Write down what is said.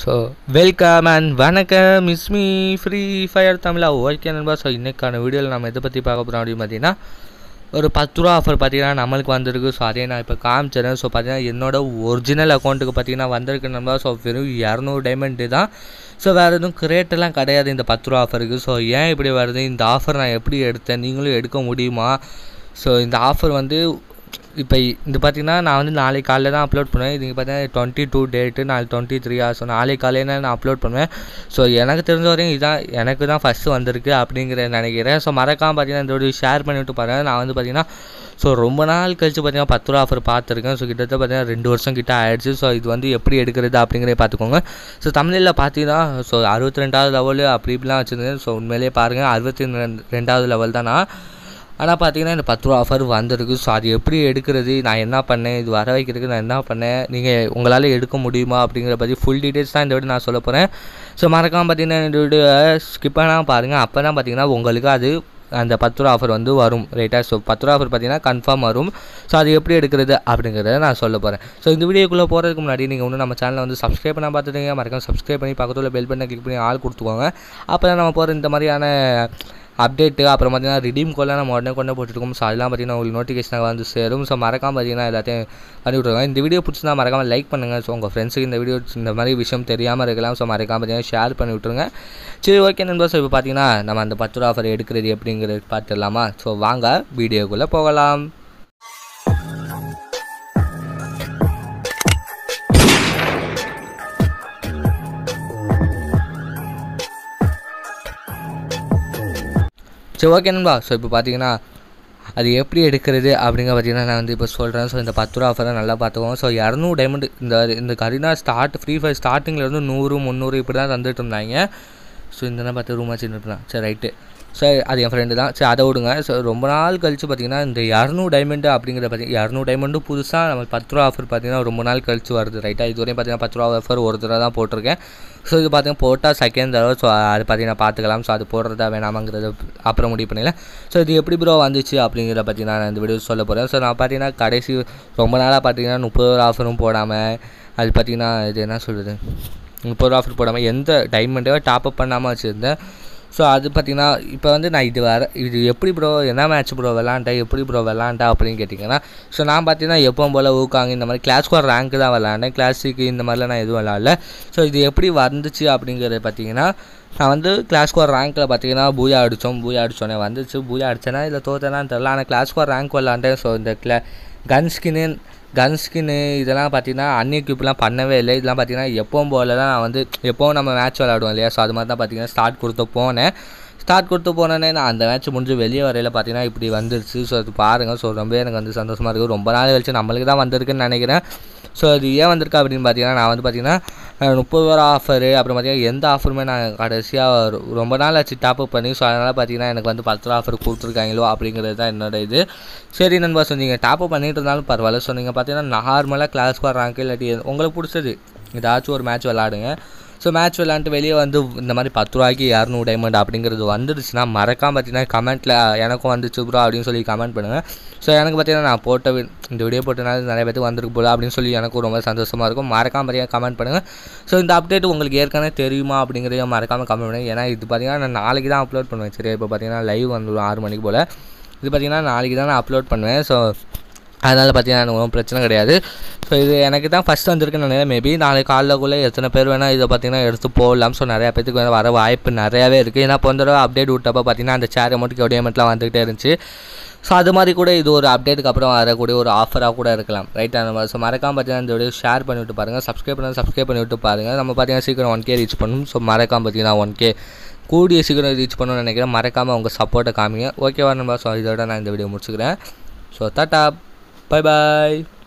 So welcome and வணக்கம் மீ free fire தமிழா ஓகே நண்பா ஸோ இன்றைக்கான வீடியோவில் நம்ம எதை பற்றி பார்க்க போகிறோம் அப்படின்னு பார்த்தீங்கன்னா ஒரு பத்து ரூபா ஆஃபர் பார்த்தீங்கன்னா நம்மளுக்கு வந்திருக்கு ஸோ அதே நான் இப்போ காமிச்சிடறேன் ஸோ பார்த்தீங்கன்னா என்னோடய ஒரிஜினல் அக்கௌண்ட்டுக்கு பார்த்தீங்கன்னா வந்திருக்கு நண்பா ஸோ வெறும் இரநூறு டைமண்ட்டு தான் ஸோ வேறு எதுவும் கிரேட்டெல்லாம் கிடையாது இந்த பத்து ரூபா ஆஃபருக்கு ஸோ ஏன் இப்படி வருது இந்த ஆஃபர் நான் எப்படி எடுத்தேன் நீங்களும் எடுக்க முடியுமா ஸோ இந்த ஆஃபர் வந்து இப்போ இது பார்த்திங்கன்னா நான் வந்து நாளைக்கு காலையில் தான் அப்லோட் பண்ணுவேன் இது பார்த்தீங்கன்னா டுவெண்ட்டி டூ டேட்டு நாலு டுவெண்ட்டி த்ரீ ஸோ நாளைக்கு காலையில் நான் அப்லோட் பண்ணுவேன் ஸோ எனக்கு தெரிஞ்ச வரையும் இதுதான் எனக்கு தான் ஃபஸ்ட்டு வந்திருக்கு அப்படிங்கிற நினைக்கிறேன் ஸோ மறக்காமல் பார்த்தீங்கன்னா இந்த ஷேர் பண்ணிவிட்டு பாருங்கள் நான் வந்து பார்த்தீங்கன்னா ஸோ ரொம்ப நாள் கழித்து பார்த்தீங்கன்னா பத்து ரூபா ஆஃபர் பார்த்துருக்கேன் ஸோ கிட்டத்தட்ட பார்த்தீங்கன்னா ரெண்டு வருஷம் கிட்ட ஆயிடுச்சு ஸோ இது வந்து எப்படி எடுக்கிறது அப்படிங்கிறத பார்த்துக்கோங்க ஸோ தமிழில் பார்த்தீங்கன்னா ஸோ அறுபத்தி ரெண்டாவது லெவலு அப்படி இப்படிலாம் வச்சுருந்தேன் ஸோ உண்மையிலேயே பாருங்கள் அறுபத்தி ரெண்டாவது லெவல் தான் நான் ஆனால் பார்த்தீங்கன்னா இந்த பத்து ரூபா ஆஃபர் வந்திருக்கு ஸோ அது எப்படி எடுக்கிறது நான் என்ன பண்ணேன் இது வர வைக்கிறதுக்கு நான் என்ன பண்ணேன் நீங்கள் உங்களால் எடுக்க முடியுமா அப்படிங்கிற பற்றி ஃபுல் டீட்டெயில்ஸ் தான் இந்த விட நான் சொல்ல போகிறேன் ஸோ மறக்காமல் பார்த்தீங்கன்னா இந்த வீடியோ ஸ்கிப் பண்ணாமல் பாருங்கள் அப்போ தான் பார்த்தீங்கன்னா உங்களுக்கு அது அந்த பத்து ரூபா ஆஃபர் வந்து வரும் ரைட்டாக ஸோ பத்து ரூபா ஆஃபர் பார்த்தீங்கன்னா கன்ஃபார்ம் வரும் ஸோ அது எப்படி எடுக்கிறது அப்படிங்கிறத நான் சொல்ல போகிறேன் ஸோ இந்த வீடியோக்குள்ளே போகிறதுக்கு முன்னாடி நீங்கள் ஒன்று நம்ம சேனலை வந்து சப்ஸ்கிரைப் பண்ண பார்த்துட்டீங்க மறக்காம சப்ஸ்கிரைப் பண்ணி பக்கத்தில் பெல் பண்ண கிளிக் பண்ணி ஆள் கொடுத்துக்கோங்க அப்போ தான் நம்ம போகிற இந்த மாதிரியான அப்டேட்டு அப்புறம் பார்த்தீங்கன்னா ரிடீம் கோலாம் நம்ம உடனே கொண்டே போட்டுருக்கோம் ஸோ அதெல்லாம் பார்த்தீங்கன்னா உங்களுக்கு நோட்டிஃபிகேஷனாக வந்து சேரும் ஸோ மறக்காமல் பார்த்தீங்கன்னா எல்லாத்தையும் பண்ணி விட்ருக்காங்க இந்த வீடியோ பிடிச்சிருந்தா மறக்காமல் லைக் பண்ணுங்கள் ஸோ உங்கள் ஃப்ரெண்ட்ஸுக்கு இந்த வீடியோ இந்த மாதிரி விஷயம் தெரியாமல் இருக்கலாம் ஸோ மறக்காமல் பார்த்தீங்கன்னா ஷேர் பண்ணி விட்ருங்க சரி ஓகே நண்பா ஸோ இப்போ பார்த்தீங்கன்னா நம்ம அந்த பத்து ரூபா ஆஃபர் எடுக்கிறது எப்படிங்கிறது பார்த்துடலாமா ஸோ வாங்க வீடியோக்குள்ளே போகலாம் சரி ஓகே நண்பா ஸோ இப்போ பார்த்தீங்கன்னா அது எப்படி எடுக்கிறது அப்படிங்க பார்த்தீங்கன்னா நான் வந்து இப்போ சொல்கிறேன் ஸோ இந்த பத்து ரூபா ஆஃபரை நல்லா பார்த்துக்கோங்க ஸோ இரநூறு டைமண்ட் இந்த இந்த கரினா ஸ்டார்ட் ஃப்ரீ ஃபயர் ஸ்டார்டிங்கில் இருந்து நூறு முந்நூறு இப்படி தான் தந்துட்டு இருந்தாங்க ஸோ இந்த பார்த்து ரூமாக சின்ன சரி ரைட்டு சார் அது என் ஃப்ரெண்டு தான் சரி அதை விடுங்க ஸோ ரொம்ப நாள் கழித்து பார்த்தீங்கன்னா இந்த இரநூறு டைமண்டு அப்படிங்கிற பார்த்தீங்கன்னா இரநூறு டைமண்டு புதுசாக நம்ம பத்து ரூபா ஆஃபர் பார்த்தீங்கன்னா ரொம்ப நாள் கழித்து வருது ரைட்டாக இது வரையும் பார்த்தீங்கன்னா பத்து ரூபா ஆஃபர் ஒரு தடவை தான் போட்டிருக்கேன் ஸோ இது பார்த்தீங்கன்னா போட்டால் செகண்ட் தடவை ஸோ அது பார்த்தீங்கன்னா பார்த்துக்கலாம் ஸோ அது போடுறதா வேணாமாங்கிறத அப்புறம் முடிவு பண்ணல ஸோ இது எப்படி ப்ரோ வந்துச்சு அப்படிங்கிறத பற்றி நான் இந்த வீடியோ சொல்ல போகிறேன் ஸோ நான் பார்த்தீங்கன்னா கடைசி ரொம்ப நாளாக பார்த்தீங்கன்னா முப்பது ரூபா ஆஃபரும் போடாமல் அது பார்த்தீங்கன்னா இது என்ன சொல்கிறது முப்பது ரூபா ஆஃபர் போடாமல் எந்த டைமண்டோ டாப் அப் பண்ணாமல் வச்சுருந்தேன் ஸோ அது பார்த்திங்கன்னா இப்போ வந்து நான் இது வர இது எப்படி ப்ரோ என்ன மேட்ச் ப்ரோ விளாண்டேன் எப்படி ப்ரோ விளாண்டா அப்படின்னு கேட்டிங்கன்னா ஸோ நான் பார்த்தீங்கன்னா எப்பவும் போல் ஊக்காங்க இந்த மாதிரி கிளாஸ் ஸ்கோர் ரேங்க்கு தான் விளாண்டேன் கிளாஸுக்கு இந்த மாதிரிலாம் நான் எதுவும் விளாடல ஸோ இது எப்படி வந்துச்சு அப்படிங்கிறது பார்த்தீங்கன்னா நான் வந்து கிளாஸ் ரேங்க்கில் பார்த்தீங்கன்னா பூயா அடித்தோம் பூயா அடித்தோன்னே வந்துச்சு பூயா அடித்தேன்னா இல்லை தோத்தேனா தெரில ஆனால் கிளாஸ் ரேங்க் விளாண்டேன் ஸோ இந்த கிளா கன் ஸ்கின்னு கன் ஸ்கின்னு இதெல்லாம் பார்த்தீங்கன்னா அன்னிய கியூப்லாம் பண்ணவே இல்லை இதெல்லாம் பார்த்தீங்கன்னா எப்போவும் போல தான் நான் வந்து எப்போவும் நம்ம மேட்ச் விளாடுவோம் இல்லையா ஸோ அது மாதிரி தான் பார்த்தீங்கன்னா ஸ்டார்ட் கொடுத்து போனேன் ஸ்டார்ட் கொடுத்து போனோன்னே நான் அந்த மேட்ச் முடிஞ்சு வெளியே வரையில் பார்த்தீங்கன்னா இப்படி வந்துருச்சு ஸோ அது பாருங்கள் ஸோ ரொம்ப எனக்கு வந்து சந்தோஷமாக இருக்குது ரொம்ப நாள் கழிச்சு நம்மளுக்கு தான் வந்திருக்குன்னு நினைக்கிறேன் ஸோ அது ஏன் வந்திருக்கு அப்படின்னு பார்த்தீங்கன்னா நான் வந்து பார்த்தீங்கன்னா முப்பது ரூபா ஆஃபரு அப்புறம் பார்த்தீங்கன்னா எந்த ஆஃபருமே நான் கடைசியாக ரொம்ப நாள் ஆச்சு டாப்அப் பண்ணி ஸோ அதனால் பார்த்தீங்கன்னா எனக்கு வந்து பத்து ரூபா ஆஃபர் கொடுத்துருக்காங்களோ அப்படிங்கிறது தான் என்னோட இது சரி நண்பா சொன்னீங்க டாப்அப் பண்ணிட்டு இருந்தாலும் பரவாயில்ல ஸோ நீங்கள் பார்த்தீங்கன்னா நார்மலாக கிளாஸ் வர்றாங்க இல்லாட்டி உங்களுக்கு பிடிச்சது ஏதாச்சும் ஒரு மேட்ச் விளாடுங்க ஸோ மேட்ச் விளாண்டு வெளியே வந்து இந்த மாதிரி பத்து ரூபாய்க்கு இரநூறு டைமண்ட் அப்படிங்கிறது வந்துடுச்சுன்னா மறக்காமல் பார்த்தீங்கன்னா கமெண்ட்டில் எனக்கும் வந்துச்சு ப்ரோ அப்படின்னு சொல்லி கமெண்ட் பண்ணுங்கள் ஸோ எனக்கு பார்த்தீங்கன்னா நான் போட்ட இந்த வீடியோ போட்டனால நிறைய பேருக்கு வந்துருக்கு போல அப்படின்னு சொல்லி எனக்கும் ரொம்ப சந்தோஷமாக இருக்கும் மறக்காம பார்த்தீங்கன்னா கமெண்ட் பண்ணுங்கள் ஸோ இந்த அப்டேட் உங்களுக்கு ஏற்கனவே தெரியுமா அப்படிங்கிறத மறக்காமல் கமெண்ட் பண்ணுங்கள் ஏன்னா இது பார்த்தீங்கன்னா நான் நாளைக்கு தான் அப்லோட் பண்ணுவேன் சரி இப்போ பார்த்தீங்கன்னா லைவ் வந்துடும் ஆறு மணிக்கு போல் இது பார்த்தீங்கன்னா நாளைக்கு தான் நான் அப்லோட் பண்ணுவேன் ஸோ அதனால் பார்த்தீங்கன்னா எனக்கு ஒன்றும் பிரச்சனை கிடையாது ஸோ இது எனக்கு தான் ஃபஸ்ட் வந்திருக்குன்னு நினைக்கிறேன் மேபி நாளைக்கு காலைக்குள்ளே எத்தனை பேர் வேணால் இதை பார்த்தீங்கன்னா எடுத்து போடலாம் ஸோ நிறையா பேத்துக்கு வேணால் வர வாய்ப்பு நிறையாவே இருக்குது ஏன்னா போன தடவை அப்டேட் விட்டப்போ பார்த்தீங்கன்னா அந்த சேர் அமௌண்ட் அமௌண்ட்லாம் வந்துகிட்டே இருந்துச்சு ஸோ அது மாதிரி கூட இது ஒரு அப்டேட்டுக்கு அப்புறம் வரக்கூடிய ஒரு ஆஃபராக கூட இருக்கலாம் ரைட் அந்த மாதிரி ஸோ மறக்காமல் பார்த்தீங்கன்னா இந்த வீடியோ ஷேர் பண்ணிவிட்டு பாருங்கள் சப்ஸ்கிரைப் பண்ணி சப்ஸ்கிரைப் பண்ணிவிட்டு பாருங்கள் நம்ம பார்த்தீங்கன்னா சீக்கிரம் ஒன் கே ரீச் பண்ணணும் ஸோ மறக்காமல் பார்த்தீங்கன்னா ஒன் கே கூடிய சீக்கிரம் ரீச் பண்ணணும்னு நினைக்கிறேன் மறக்காமல் உங்கள் சப்போர்ட்டை காமிங்க ஓகேவா நம்ம ஸோ இதோட நான் இந்த வீடியோ முடிச்சுக்கிறேன் ஸோ தட்டா Bye bye.